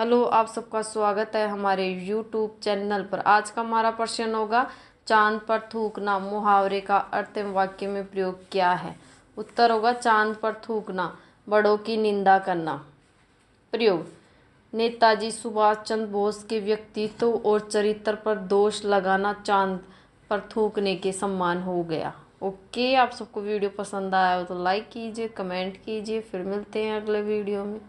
hello आप सबका स्वागत है हमारे यूट्यूब चैनल पर आज का हमारा प्रश्न होगा चांद पर थूकना मुहावरे का अर्थ एवं वाक्य में प्रयोग क्या है उत्तर होगा चांद पर थूकना बड़ों की निंदा करना प्रयोग नेताजी सुभाष चंद्र बोस के व्यक्तित्व और चरित्र पर दोष लगाना चांद पर थूकने के सम्मान हो गया ओके आप सबको वीडियो पसंद आया हो तो लाइक कीजिए कमेंट कीजिए फिर मिलते हैं अगले वीडियो में